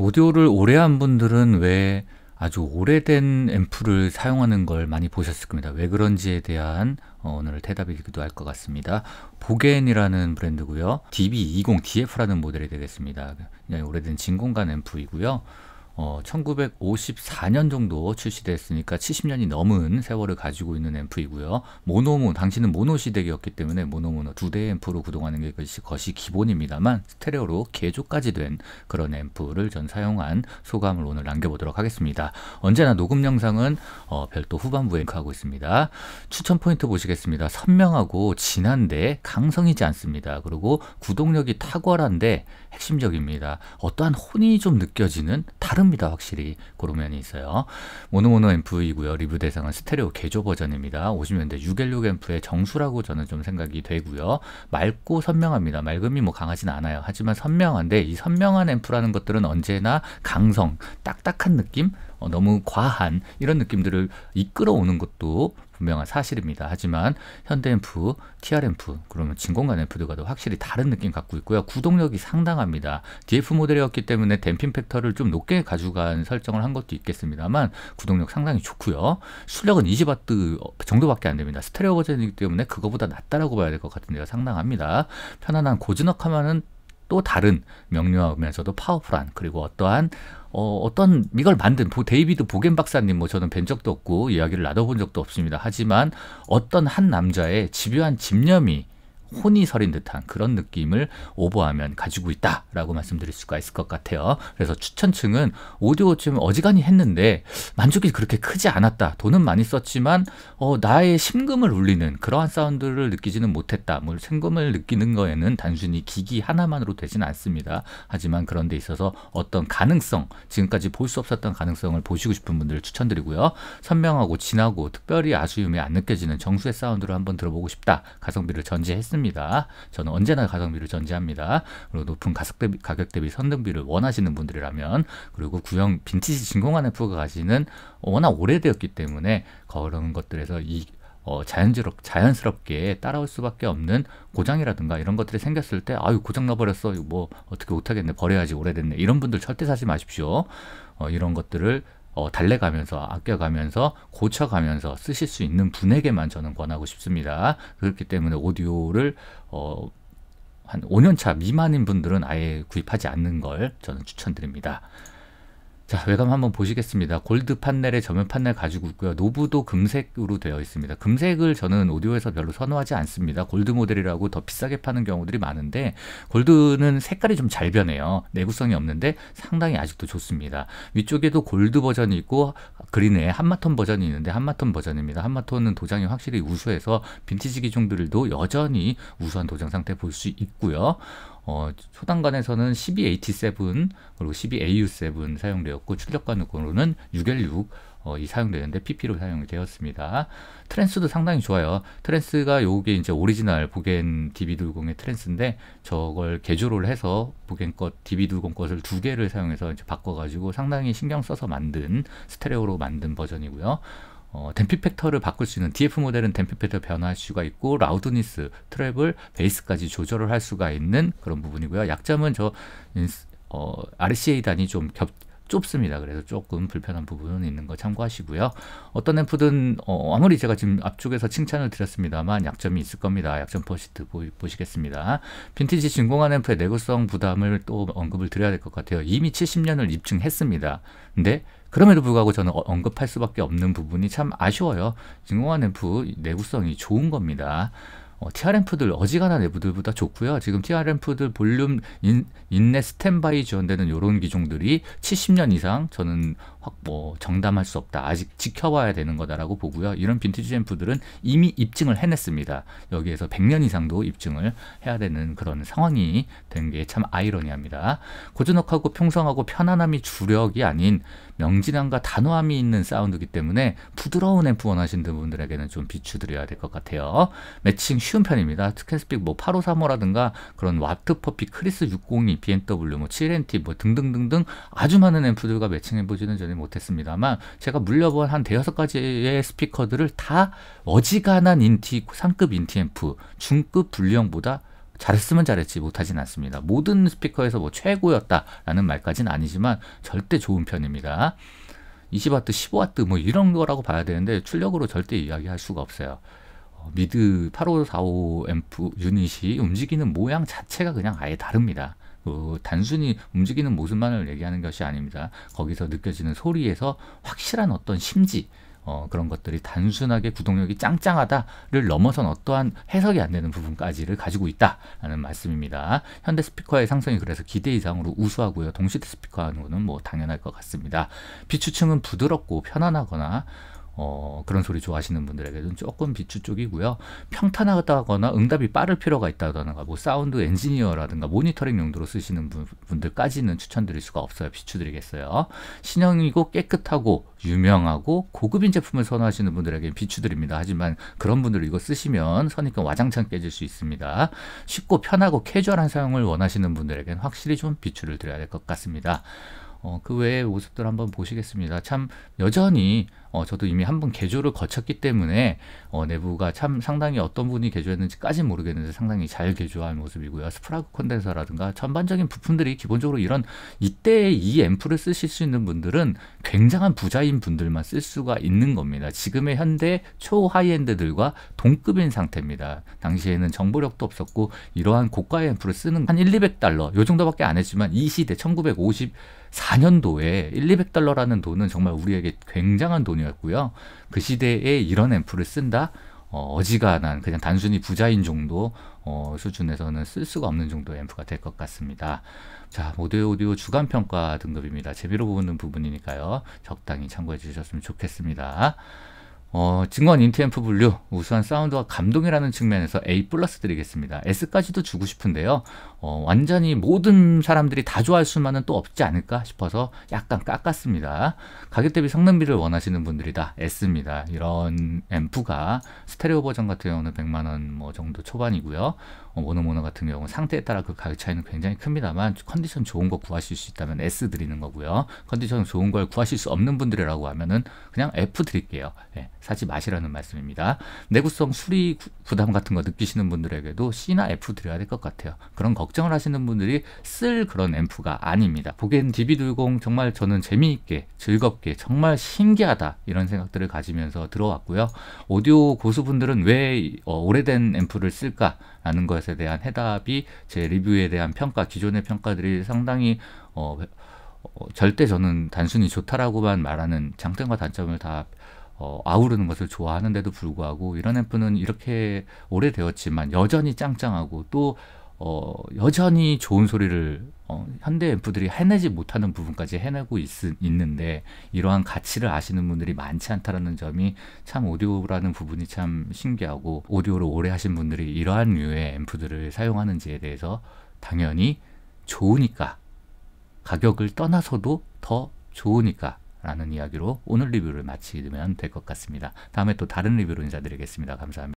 오디오를 오래 한 분들은 왜 아주 오래된 앰프를 사용하는 걸 많이 보셨을 겁니다. 왜 그런지에 대한 어, 오늘 대답이기도 할 것 같습니다. 보겐이라는 브랜드고요. DB20DF라는 모델이 되겠습니다. 그냥 오래된 진공관 앰프이고요. 어, 1954년 정도 출시됐으니까 70년이 넘은 세월을 가지고 있는 앰프이고요. 모노모, 당시는 모노 시대였기 때문에 모노모노 두 대의 앰프로 구동하는 게 것이, 것이 기본입니다만 스테레오로 개조까지 된 그런 앰프를 전 사용한 소감을 오늘 남겨보도록 하겠습니다. 언제나 녹음 영상은 어, 별도 후반부에 하고 있습니다. 추천 포인트 보시겠습니다. 선명하고 진한데 강성이지 않습니다. 그리고 구동력이 탁월한데 핵심적입니다. 어떠한 혼이 좀 느껴지는 다른 큽니다. 확실히 그런 면이 있어요. 모노모노 앰프이고요. 리뷰 대상은 스테레오 개조 버전입니다. 50년대 616 앰프의 정수라고 저는 좀 생각이 되고요. 맑고 선명합니다. 맑음이 뭐 강하진 않아요. 하지만 선명한데 이 선명한 앰프라는 것들은 언제나 강성, 딱딱한 느낌, 어, 너무 과한 이런 느낌들을 이끌어오는 것도 분명한 사실입니다. 하지만 현대 앰프, TR 앰프, 그러면 진공관 앰프들과도 확실히 다른 느낌 갖고 있고요. 구동력이 상당합니다. DF 모델이었기 때문에 댐핑 팩터를 좀 높게 가져간 설정을 한 것도 있겠습니다만 구동력 상당히 좋고요. 출력은 20W 정도밖에 안 됩니다. 스테레오 버전이기 때문에 그거보다 낫다라고 봐야 될 것 같은데요. 상당합니다. 편안한 고즈넉 하면은 또 다른 명료하면서도 파워풀한 그리고 어떠한 어, 어떤 이걸 만든 데이비드 보겐 박사님 뭐 저는 뵌 적도 없고 이야기를 나눠본 적도 없습니다. 하지만 어떤 한 남자의 집요한 집념이 혼이 서린 듯한 그런 느낌을 오버하면 가지고 있다라고 말씀드릴 수가 있을 것 같아요. 그래서 추천층은 오디오 좀 어지간히 했는데 만족이 그렇게 크지 않았다. 돈은 많이 썼지만 어, 나의 심금을 울리는 그러한 사운드를 느끼지는 못했다. 뭐 생금을 느끼는 거에는 단순히 기기 하나만으로 되진 않습니다. 하지만 그런 데 있어서 어떤 가능성, 지금까지 볼 수 없었던 가능성을 보시고 싶은 분들을 추천드리고요. 선명하고 진하고 특별히 아쉬움이 안 느껴지는 정수의 사운드를 한번 들어보고 싶다. 가성비를 전제했습니다. 높니다 저는 언제나 가성비를 전제합니다. 그리고 높은 가격 대비, 가격 대비 선등비를 원하시는 분들이라면 그리고 구형 빈티지 진공안에 F가 가시는 워낙 오래되었기 때문에 그런 것들에서 이 어, 자연스럽, 자연스럽게 따라올 수밖에 없는 고장이라든가 이런 것들이 생겼을 때 아유 고장 나버렸어 이거 뭐 어떻게 못하겠네 버려야지 오래됐네 이런 분들 절대 사지 마십시오 어, 이런 것들을 어, 달래가면서 아껴가면서 고쳐가면서 쓰실 수 있는 분에게만 저는 권하고 싶습니다. 그렇기 때문에 오디오를 어, 한 5년차 미만인 분들은 아예 구입하지 않는 걸 저는 추천드립니다. 자외관 한번 보시겠습니다. 골드 판넬에 저면 판넬 가지고 있고요. 노브도 금색으로 되어 있습니다. 금색을 저는 오디오에서 별로 선호하지 않습니다. 골드 모델이라고 더 비싸게 파는 경우들이 많은데 골드는 색깔이 좀 잘 변해요. 내구성이 없는데 상당히 아직도 좋습니다. 위쪽에도 골드 버전이 있고 그린에 한마톤 버전이 있는데 한마톤 버전입니다. 한마톤은 도장이 확실히 우수해서 빈티지 기종들도 여전히 우수한 도장 상태 볼 수 있고요. 어, 초단간에서는 12AT7 그리고 12AU7 사용되었고 출력관으로는 6L6 어, 이 사용되는데 PP로 사용이 되었습니다. 트랜스도 상당히 좋아요. 트랜스가 요게 이제 오리지널 보겐 DB210의 트랜스인데 저걸 개조를 해서 보겐 것 DB210 것을 두 개를 사용해서 이제 바꿔가지고 상당히 신경 써서 만든 스테레오로 만든 버전이고요. 어, 댐피 팩터를 바꿀 수 있는 DF 모델은 댐피 팩터 변화할 수가 있고 라우드니스, 트래블, 베이스까지 조절을 할 수가 있는 그런 부분이고요. 약점은 저 어, RCA 단이 좀 겹, 좁습니다. 그래서 조금 불편한 부분은 있는 거 참고하시고요. 어떤 램프든 어, 아무리 제가 지금 앞쪽에서 칭찬을 드렸습니다만 약점이 있을 겁니다. 약점 포시트 보 보시겠습니다. 빈티지 진공한 램프의 내구성 부담을 또 언급을 드려야 될 것 같아요. 이미 70년을 입증했습니다. 근데 그럼에도 불구하고 저는 어, 언급할 수밖에 없는 부분이 참 아쉬워요. 진공한 램프 내구성이 좋은 겁니다. 어, TRM프들 어지간한 내부들보다 좋고요. 지금 TRM프들 볼륨 인, 인내 스탠바이 지원되는 이런 기종들이 70년 이상 저는 확 뭐 정담할 수 없다. 아직 지켜봐야 되는 거다라고 보고요. 이런 빈티지 앰프들은 이미 입증을 해냈습니다. 여기에서 100년 이상도 입증을 해야 되는 그런 상황이 된 게 참 아이러니합니다. 고즈넉하고 평성하고 편안함이 주력이 아닌 명진함과 단호함이 있는 사운드이기 때문에 부드러운 앰프 원하시는 분들에게는 좀 비추드려야 될 것 같아요. 매칭 쉬운 편입니다. 스캔스픽 뭐 8535라든가 그런 와트 퍼피 크리스 602 BMW 뭐 7NT 뭐 등등등등 아주 많은 앰프들과 매칭해 보지는 전에 못했습니다만 제가 물려본 한 대여섯 가지의 스피커들을 다 어지간한 인티 상급 인티 앰프 중급 불량보다 잘했으면 잘했지 못하진 않습니다. 모든 스피커에서 뭐 최고였다라는 말까지는 아니지만 절대 좋은 편입니다. 20W, 15W 뭐 이런 거라고 봐야 되는데 출력으로 절대 이야기할 수가 없어요. 어, 미드 8545 앰프 유닛이 움직이는 모양 자체가 그냥 아예 다릅니다. 어, 단순히 움직이는 모습만을 얘기하는 것이 아닙니다. 거기서 느껴지는 소리에서 확실한 어떤 심지 어, 그런 것들이 단순하게 구동력이 짱짱하다를 넘어선 어떠한 해석이 안 되는 부분까지를 가지고 있다라는 말씀입니다. 현대 스피커의 상승이 그래서 기대 이상으로 우수하고요. 동시대 스피커하는 거는 뭐 당연할 것 같습니다. 비추층은 부드럽고 편안하거나 어, 그런 소리 좋아하시는 분들에게는 조금 비추 쪽이고요. 평탄하다거나 응답이 빠를 필요가 있다거나 뭐 사운드 엔지니어라든가 모니터링 용도로 쓰시는 분, 분들까지는 추천드릴 수가 없어요. 비추드리겠어요. 신형이고 깨끗하고 유명하고 고급인 제품을 선호하시는 분들에게 는 비추드립니다. 하지만 그런 분들 이거 쓰시면 선입견 와장창 깨질 수 있습니다. 쉽고 편하고 캐주얼한 사용을 원하시는 분들에겐 확실히 좀 비추를 드려야 될 것 같습니다. 어, 그 외의 모습들 한번 보시겠습니다. 참 여전히 어, 저도 이미 한 번 개조를 거쳤기 때문에 어, 내부가 참 상당히 어떤 분이 개조했는지까지 모르겠는데 상당히 잘 개조한 모습이고요. 스프라그 컨덴서라든가 전반적인 부품들이 기본적으로 이런 이때 이 앰프를 쓰실 수 있는 분들은 굉장한 부자인 분들만 쓸 수가 있는 겁니다. 지금의 현대 초하이엔드들과 동급인 상태입니다. 당시에는 정보력도 없었고 이러한 고가의 앰프를 쓰는 한 1, 200달러 요 정도밖에 안 했지만 이 시대 1954년도에 1, 200달러라는 돈은 정말 우리에게 굉장한 돈이 부분이었고요. 그 시대에 이런 앰프를 쓴다? 어, 어지간한 그냥 단순히 부자인 정도 어, 수준에서는 쓸 수가 없는 정도의 앰프가 될 것 같습니다. 자, 모델 오디오 주간 평가 등급입니다. 재미로 보는 부분이니까요. 적당히 참고해 주셨으면 좋겠습니다. 어, 증권 인티앰프 분류, 우수한 사운드와 감동이라는 측면에서 A 플러스 드리겠습니다. S까지도 주고 싶은데요. 어, 완전히 모든 사람들이 다 좋아할 수만은 또 없지 않을까 싶어서 약간 깎았습니다. 가격 대비 성능비를 원하시는 분들이다. S입니다. 이런 앰프가 스테레오 버전 같은 경우는 100만원 뭐 정도 초반이고요. 어, 모노모노 같은 경우 상태에 따라 그 가격 차이는 굉장히 큽니다만 컨디션 좋은 거 구하실 수 있다면 S 드리는 거고요. 컨디션 좋은 걸 구하실 수 없는 분들이라고 하면은 그냥 F 드릴게요. 예, 사지 마시라는 말씀입니다. 내구성 수리 부담 같은 거 느끼시는 분들에게도 C나 F 드려야 될 것 같아요. 그런 걱정을 하시는 분들이 쓸 그런 앰프가 아닙니다. 보겐 d b 2 0 정말 저는 재미있게 즐겁게 정말 신기하다 이런 생각들을 가지면서 들어왔고요. 오디오 고수분들은 왜 어, 오래된 앰프를 쓸까라는 거에 것에 대한 해답이 제 리뷰에 대한 평가, 기존의 평가들이 상당히 어, 어, 절대 저는 단순히 좋다라고만 말하는 장점과 단점을 다 어, 아우르는 것을 좋아하는데도 불구하고 이런 앰프는 이렇게 오래되었지만 여전히 짱짱하고 또 어, 여전히 좋은 소리를 어, 현대 앰프들이 해내지 못하는 부분까지 해내고 있, 있는데 이러한 가치를 아시는 분들이 많지 않다라는 점이 참 오디오라는 부분이 참 신기하고 오디오를 오래 하신 분들이 이러한 류의 앰프들을 사용하는지에 대해서 당연히 좋으니까 가격을 떠나서도 더 좋으니까 라는 이야기로 오늘 리뷰를 마치면 될 것 같습니다. 다음에 또 다른 리뷰로 인사드리겠습니다. 감사합니다.